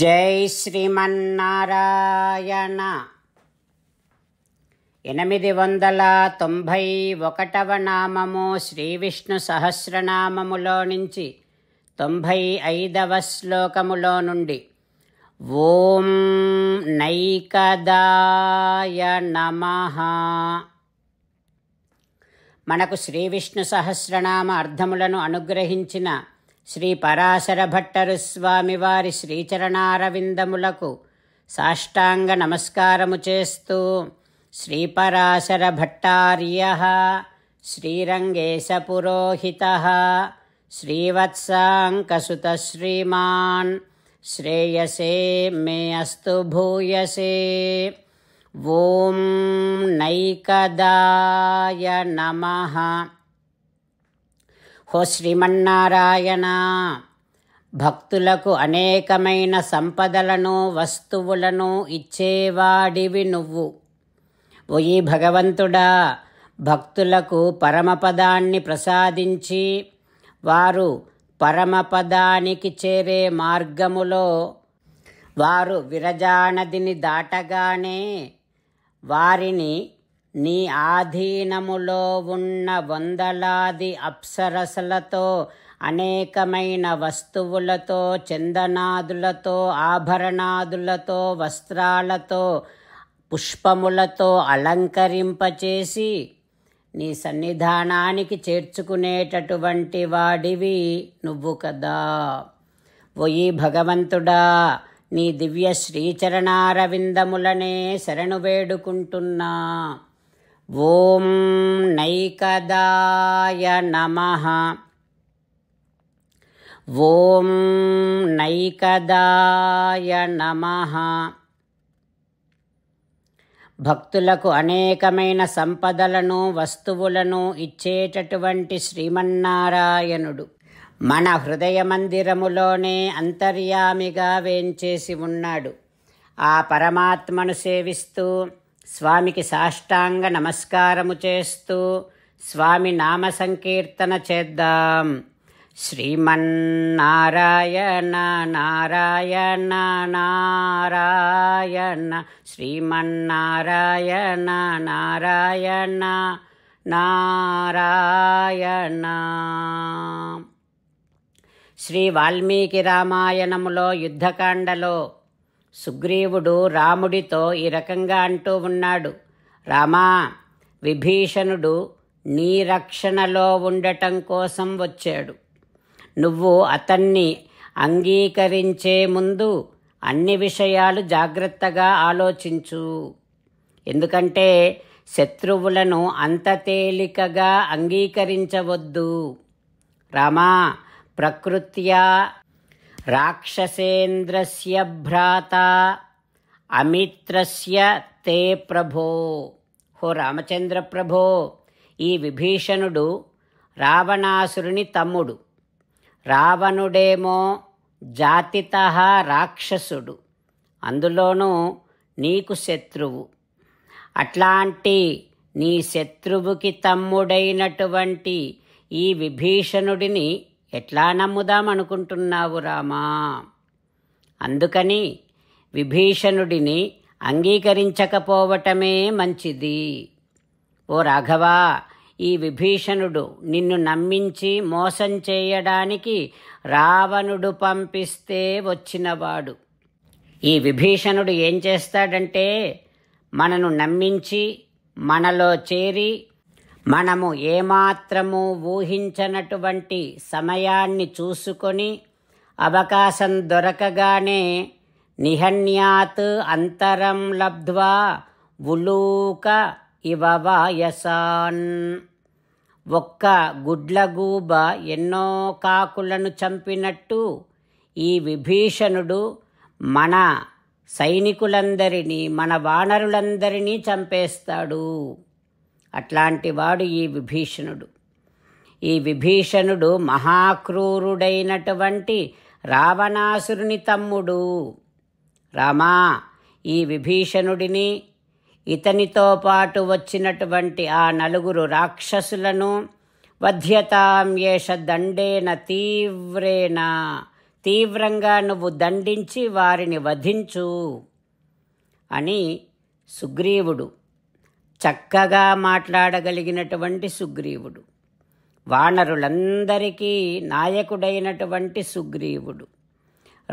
జై శ్రీమన్నారాయణ ఎనిమిది వందల తొంభై ఒకటవ నామము శ్రీ విష్ణు సహస్రనామములో నుంచి తొంభై ఐదవ శ్లోకములో నుండి ఓం నైకదాయ నమ మనకు శ్రీ విష్ణు సహస్రనామ అర్థములను అనుగ్రహించిన श्रीपराशरभट्टरुस्वामिवारि श्रीचरणारविन्दमुलकु साष्टाङ्गनमस्कारमुचेस्तु श्रीपराशरभट्टार्यः श्रीरङ्गेशपुरोहितः श्रीवत्साङ्कसुतश्रीमान् श्रेयसे मेऽस्तु भूयसे ॐ नैकदाय नमः హో శ్రీమన్నారాయణ భక్తులకు అనేకమైన సంపదలను వస్తువులను ఇచ్చేవాడివి నువ్వు ఓయి భగవంతుడా భక్తులకు పరమపదాన్ని ప్రసాదించి వారు పరమపదానికి చేరే మార్గములో వారు విరజానదిని దాటగానే వారిని నీ ఆధీనములో ఉన్న వందలాది అప్సరసలతో అనేకమైన వస్తువులతో చందనాదులతో ఆభరణాదులతో వస్త్రాలతో పుష్పములతో అలంకరింపచేసి నీ సన్నిధానానికి చేర్చుకునేటటువంటి వాడివి నువ్వు కదా ఓయి భగవంతుడా నీ దివ్య శ్రీచరణారవిందములనే శరణు వేడుకుంటున్నా ఓం నైకదాయ నమ ఓం నైకదాయ నమః భక్తులకు అనేకమైన సంపదలను వస్తువులను ఇచ్చేటటువంటి శ్రీమన్నారాయణుడు మన హృదయ మందిరములోనే అంతర్యామిగా వేంచేసి ఉన్నాడు ఆ పరమాత్మను సేవిస్తూ స్వామికి సాష్టాంగ నమస్కారము చేస్తూ స్వామి నామ సంకీర్తన చేద్దాం శ్రీమన్నారాయణ నారాయణ నారాయణ శ్రీమన్నారాయణ నారాయణ నారాయణ శ్రీ వాల్మీకి రామాయణములో యుద్ధకాండలో సుగ్రీవుడు రాముడితో ఈ రకంగా అంటూ ఉన్నాడు రామా విభీషణుడు నీ రక్షణలో ఉండటం కోసం వచ్చాడు నువ్వు అతన్ని అంగీకరించే ముందు అన్ని విషయాలు జాగ్రత్తగా ఆలోచించు ఎందుకంటే శత్రువులను అంత తేలికగా అంగీకరించవద్దు రామా ప్రకృత్యా రాక్షసేంద్రస్య భ్రాత అమిత్రస్య తే ప్రభో హో రామచంద్ర ప్రభో ఈ విభీషణుడు రావణాసురుని తమ్ముడు రావణుడేమో జాతిత రాక్షసుడు అందులోనూ నీకు శత్రువు అట్లాంటి నీ శత్రువుకి తమ్ముడైనటువంటి ఈ విభీషణుడిని ఎట్లా నమ్ముదామనుకుంటున్నావు రామా అందుకని విభీషణుడిని అంగీకరించకపోవటమే మంచిది ఓ రాఘవా ఈ విభీషణుడు నిన్ను నమ్మించి మోసం చేయడానికి రావణుడు పంపిస్తే వచ్చినవాడు ఈ విభీషణుడు ఏం చేస్తాడంటే మనను నమ్మించి మనలో చేరి మనము ఏమాత్రము ఊహించనటువంటి సమయాన్ని చూసుకొని అవకాశం దొరకగానే నిహన్యాత్ అంతరం లబ్ధ్వా ఉలూక ఇవవాయసాన్ ఒక్క గుడ్లగూబ ఎన్నో కాకులను చంపినట్టు ఈ విభీషణుడు మన సైనికులందరినీ మన వానరులందరినీ చంపేస్తాడు అట్లాంటివాడు ఈ విభీషణుడు ఈ విభీషణుడు మహాక్రూరుడైనటువంటి రావణాసురుని తమ్ముడు రామా ఈ విభీషణుడిని ఇతనితో పాటు వచ్చినటువంటి ఆ నలుగురు రాక్షసులను వధ్యతాం దండేన తీవ్రేణ తీవ్రంగా నువ్వు దండించి వారిని వధించు అని సుగ్రీవుడు చక్కగా మాట్లాడగలిగినటువంటి సుగ్రీవుడు వానరులందరికీ నాయకుడైనటువంటి సుగ్రీవుడు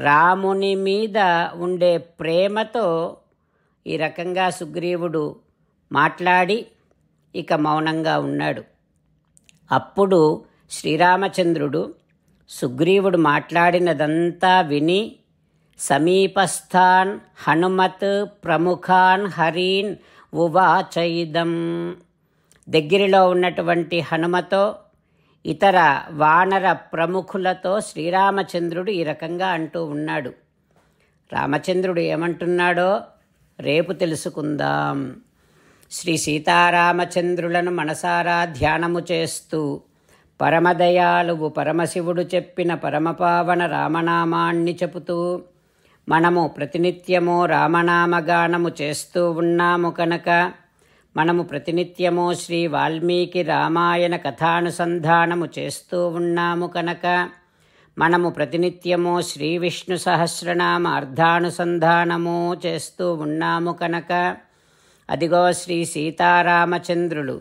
రాముని మీద ఉండే ప్రేమతో ఈ రకంగా సుగ్రీవుడు మాట్లాడి ఇక మౌనంగా ఉన్నాడు అప్పుడు శ్రీరామచంద్రుడు సుగ్రీవుడు మాట్లాడినదంతా విని సమీపస్థాన్ హనుమత్ ప్రముఖాన్ హరీన్ ఉవాచైదం దగ్గరిలో ఉన్నటువంటి హనుమతో ఇతర వానర ప్రముఖులతో శ్రీరామచంద్రుడు ఈ రకంగా అంటూ ఉన్నాడు రామచంద్రుడు ఏమంటున్నాడో రేపు తెలుసుకుందాం శ్రీ సీతారామచంద్రులను మనసారా ధ్యానము చేస్తూ పరమదయాలువు పరమశివుడు చెప్పిన పరమపావన రామనామాన్ని చెబుతూ మనము ప్రతినిత్యము రామనామగానము చేస్తూ ఉన్నాము కనుక మనము ప్రతినిత్యము శ్రీ వాల్మీకి రామాయణ కథానుసంధానము చేస్తూ ఉన్నాము కనుక మనము ప్రతినిత్యము శ్రీ విష్ణు సహస్రనామ అర్ధానుసంధానము చేస్తూ ఉన్నాము కనుక అదిగో శ్రీ సీతారామచంద్రులు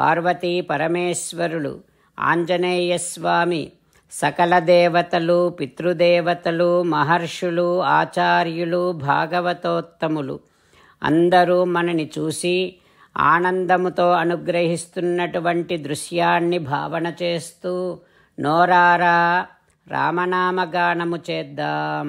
పార్వతీ పరమేశ్వరులు ఆంజనేయస్వామి సకల దేవతలు పితృదేవతలు మహర్షులు ఆచార్యులు భాగవతోత్తములు అందరూ మనని చూసి ఆనందముతో అనుగ్రహిస్తున్నటువంటి దృశ్యాన్ని భావన చేస్తూ నోరారా రామనామగానము చేద్దాం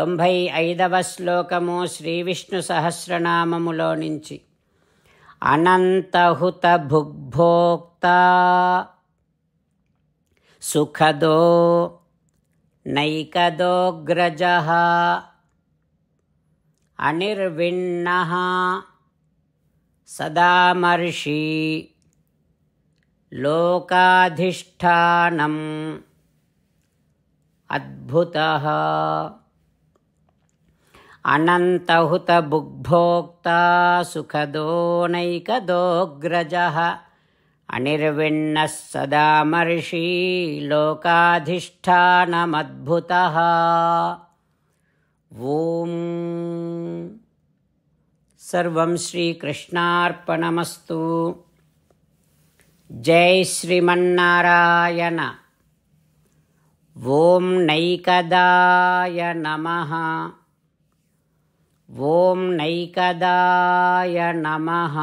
తొంభై ఐదవ శ్లోకము శ్రీవిష్ణు సహస్రనామములో నుంచి అనంతహుత భుగ్భోక్త సుఖదో నైకదోగ్రజ అనిర్విణ సదామర్షి లోకాధిష్టానం అద్భుత अनन्तहुतबुग्भोक्ता सुखदो नैकदोऽग्रजः अनिर्विण्णः सदा मर्षी लोकाधिष्ठानमद्भुतः ॐ सर्वं श्रीकृष्णार्पणमस्तु जय श्रीमारायण ॐ नैकदा नमः नैकदाय नमः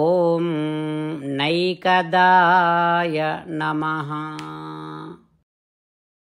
ॐ नैकदाय नमः